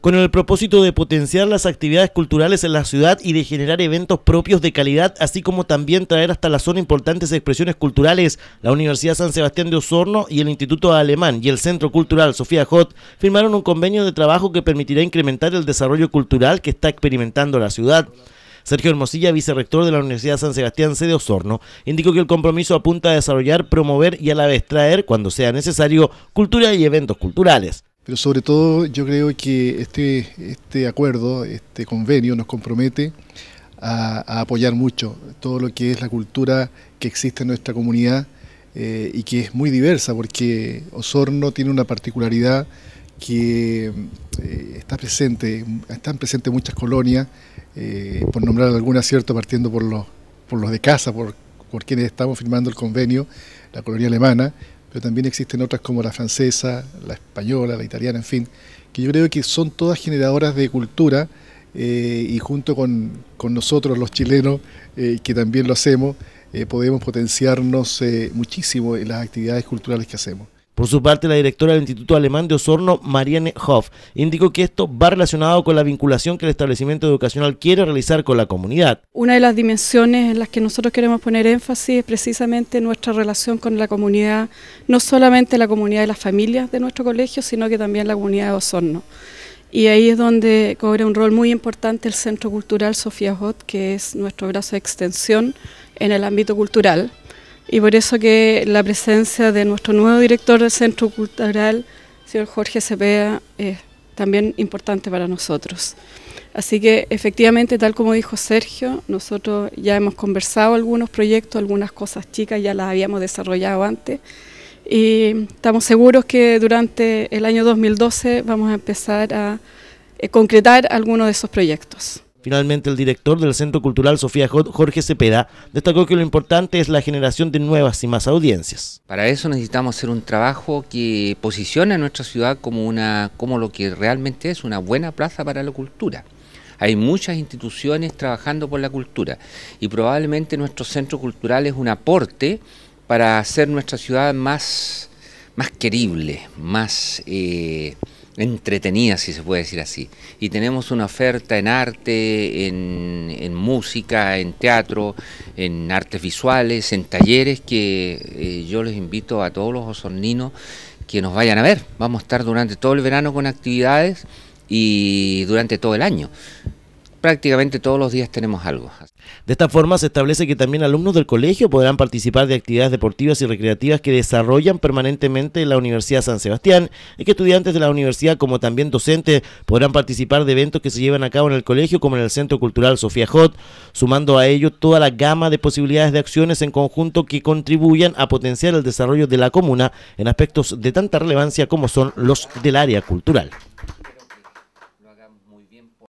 con el propósito de potenciar las actividades culturales en la ciudad y de generar eventos propios de calidad, así como también traer hasta la zona importantes expresiones culturales. La Universidad San Sebastián de Osorno y el Instituto Alemán y el Centro Cultural Sofía Hot firmaron un convenio de trabajo que permitirá incrementar el desarrollo cultural que está experimentando la ciudad. Sergio Hermosilla, vicerrector de la Universidad San Sebastián C. de Osorno, indicó que el compromiso apunta a desarrollar, promover y a la vez traer, cuando sea necesario, cultura y eventos culturales. Pero sobre todo yo creo que este, este acuerdo, este convenio nos compromete a, apoyar mucho todo lo que es la cultura que existe en nuestra comunidad eh, y que es muy diversa porque Osorno tiene una particularidad que eh, está presente, están presentes muchas colonias, eh, por nombrar alguna, ¿cierto? Partiendo por los, por los de casa, por, por quienes estamos firmando el convenio, la colonia alemana, pero también existen otras como la francesa, la española, la italiana, en fin, que yo creo que son todas generadoras de cultura eh, y junto con, nosotros los chilenos, eh, que también lo hacemos, eh, podemos potenciarnos muchísimo en las actividades culturales que hacemos. Por su parte, la directora del Instituto Alemán de Osorno, Marianne Hoff, indicó que esto va relacionado con la vinculación que el establecimiento educacional quiere realizar con la comunidad. Una de las dimensiones en las que nosotros queremos poner énfasis es precisamente nuestra relación con la comunidad, no solamente la comunidad de las familias de nuestro colegio, sino que también la comunidad de Osorno. Y ahí es donde cobra un rol muy importante el Centro Cultural Sofía Hot, que es nuestro brazo de extensión en el ámbito cultural y por eso que la presencia de nuestro nuevo director del Centro Cultural, señor Jorge Cepeda, es también importante para nosotros. Así que efectivamente, tal como dijo Sergio, nosotros ya hemos conversado algunos proyectos, algunas cosas chicas, ya las habíamos desarrollado antes, y estamos seguros que durante el año 2012 vamos a empezar a eh, concretar algunos de esos proyectos. Finalmente, el director del Centro Cultural Sofía Jorge Cepeda destacó que lo importante es la generación de nuevas y más audiencias. Para eso necesitamos hacer un trabajo que posicione a nuestra ciudad como, una, como lo que realmente es una buena plaza para la cultura. Hay muchas instituciones trabajando por la cultura y probablemente nuestro centro cultural es un aporte para hacer nuestra ciudad más, más querible, más... Eh, entretenida, si se puede decir así. Y tenemos una oferta en arte, en, música, en teatro, en artes visuales, en talleres que eh, yo les invito a todos los osorninos que nos vayan a ver. Vamos a estar durante todo el verano con actividades y durante todo el año prácticamente todos los días tenemos algo. De esta forma se establece que también alumnos del colegio podrán participar de actividades deportivas y recreativas que desarrollan permanentemente la Universidad San Sebastián y que estudiantes de la universidad como también docentes podrán participar de eventos que se llevan a cabo en el colegio como en el Centro Cultural Sofía Hot, sumando a ello toda la gama de posibilidades de acciones en conjunto que contribuyan a potenciar el desarrollo de la comuna en aspectos de tanta relevancia como son los del área cultural.